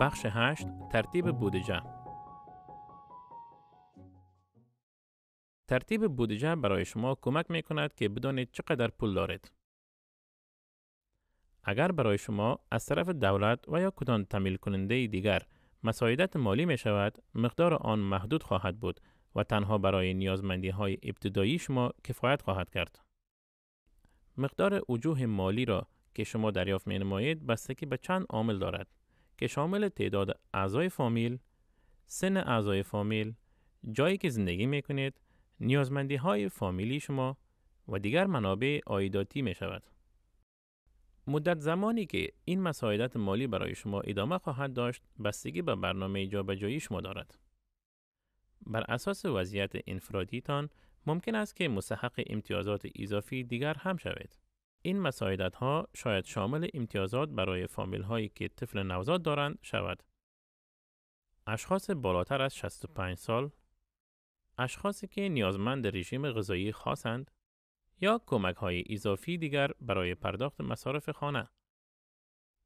بخش هشت، ترتیب بودجه ترتیب بودجه برای شما کمک می کند که بدانید چقدر پول دارید. اگر برای شما از طرف دولت و یا کدام تمیل کننده دیگر مساعدت مالی می شود، مقدار آن محدود خواهد بود و تنها برای نیازمندی های ابتدایی شما کفایت خواهد کرد. مقدار وجوه مالی را که شما دریافت می نمایید بستگی به چند عامل دارد. که شامل تعداد اعضای فامیل، سن اعضای فامیل، جایی که زندگی میکنید، کنید، نیازمندی های فامیلی شما و دیگر منابع آیداتی می شود. مدت زمانی که این مساعدت مالی برای شما ادامه خواهد داشت بستگی به برنامه جایی شما دارد. بر اساس وضعیت انفرادیتان ممکن است که مستحق امتیازات اضافی دیگر هم شوید. این مساعدت ها شاید شامل امتیازات برای فامیل هایی که طفل نوزاد دارند شود. اشخاص بالاتر از 65 سال، اشخاصی که نیازمند رژیم غذایی خاصند یا کمک های اضافی دیگر برای پرداخت مصارف خانه.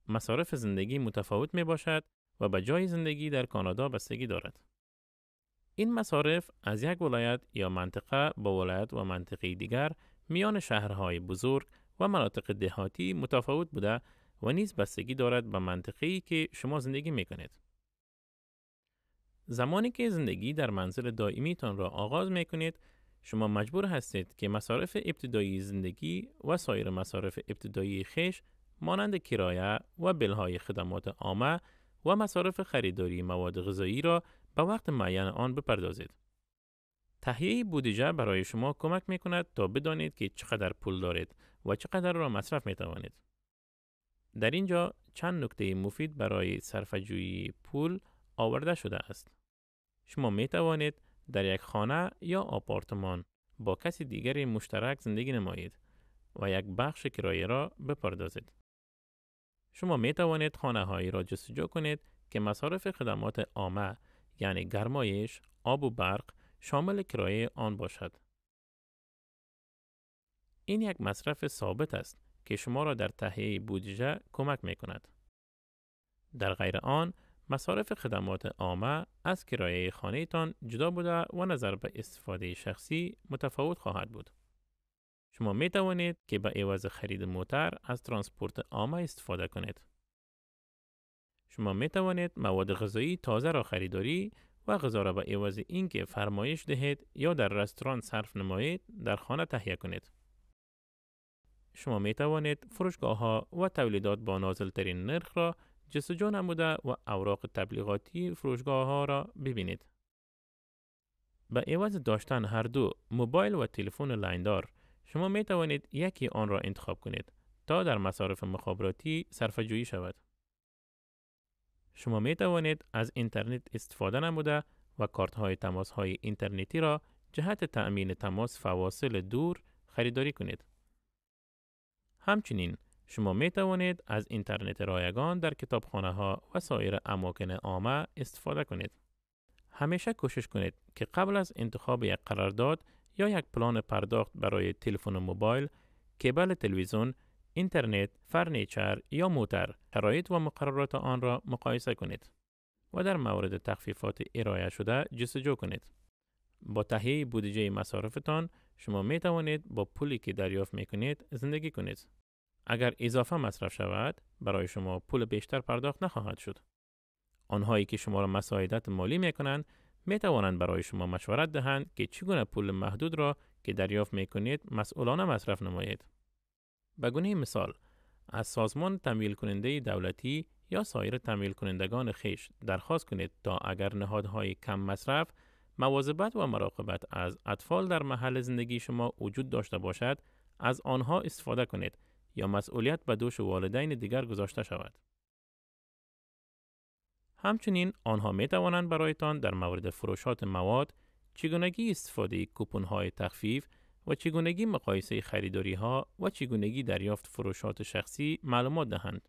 مصارف زندگی متفاوت می باشد و به جای زندگی در کانادا بستگی دارد. این مصارف از یک ولایت یا منطقه با ولایت و منطقه دیگر میان شهرهای بزرگ و مناطق دهاتی متفاوت بوده و نیز بستگی دارد به ای که شما زندگی می کنید. زمانی که زندگی در منزل دائمیتان را آغاز می کنید، شما مجبور هستید که مصارف ابتدایی زندگی و سایر مصارف ابتدایی خیش مانند کرایه و بلهای خدمات عامه و مصارف خریداری مواد غذایی را به وقت معین آن بپردازید. تهیه بودجه برای شما کمک می کند تا بدانید که چقدر پول دارید و چقدر را مصرف می توانید. در اینجا چند نکته مفید برای صرفه‌جویی پول آورده شده است. شما می توانید در یک خانه یا آپارتمان با کسی دیگری مشترک زندگی نمایید و یک بخش کرایه را بپردازید. شما می توانید خانه هایی را جستجو کنید که مصارف خدمات عامه یعنی گرمایش، آب و برق شامل کرایه آن باشد. این یک مصرف ثابت است که شما را در تهیه بودجه کمک می کند. در غیر آن، مصارف خدمات عامه از کرایه خانهتان جدا بوده و نظر به استفاده شخصی متفاوت خواهد بود. شما می توانید که به عوض خرید موتر از ترانسپورت عامه استفاده کنید. شما می توانید مواد غذایی تازه را خریداری و غذا را به عوض اینکه فرمایش دهید یا در رستوران صرف نمایید در خانه تهیه کنید. شما می توانید فروشگاه ها و تولیدات با نازل ترین نرخ را جستجو نموده و اوراق تبلیغاتی فروشگاه ها را ببینید. به عوض داشتن هر دو موبایل و تلفن لایندار شما می توانید یکی آن را انتخاب کنید تا در مصارف مخابراتی صرفه جویی شود. شما می توانید از اینترنت استفاده نموده و کارت های تماس های اینترنتی را جهت تأمین تماس فواصل دور خریداری کنید. همچنین شما می توانید از اینترنت رایگان در کتابخانه ها و سایر اماکن عامه استفاده کنید. همیشه کوشش کنید که قبل از انتخاب یک قرارداد یا یک پلان پرداخت برای تلفن موبایل، کیبل تلویزیون اینترنت، فرنیچر یا موتر شرایط و مقررات آن را مقایسه کنید و در مورد تخفیفات ارائه شده جستجو کنید. با تهیه بودجه مصارفتان شما می توانید با پولی که دریافت می کنید زندگی کنید. اگر اضافه مصرف شود برای شما پول بیشتر پرداخت نخواهد شد. آنهایی که شما را مساعدت مالی می کنند می توانند برای شما مشورت دهند که چگونه پول محدود را که دریافت می کنید مسئولانه مصرف نمایید. به گونه مثال از سازمان تمویل کننده دولتی یا سایر تمویل کنندگان خیش درخواست کنید تا اگر نهادهای کم مصرف مواظبت و مراقبت از اطفال در محل زندگی شما وجود داشته باشد از آنها استفاده کنید یا مسئولیت به دوش والدین دیگر گذاشته شود. همچنین آنها می توانند برایتان در مورد فروشات مواد، چگونگی استفاده کوپن های تخفیف و چگونگی مقایسه خریداری ها و چگونگی دریافت فروشات شخصی معلومات دهند.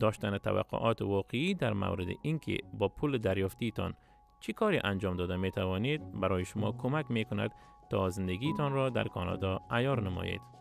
داشتن توقعات واقعی در مورد اینکه با پول دریافتیتان چی کاری انجام داده می توانید برای شما کمک می کند تا زندگیتان را در کانادا ایار نمایید.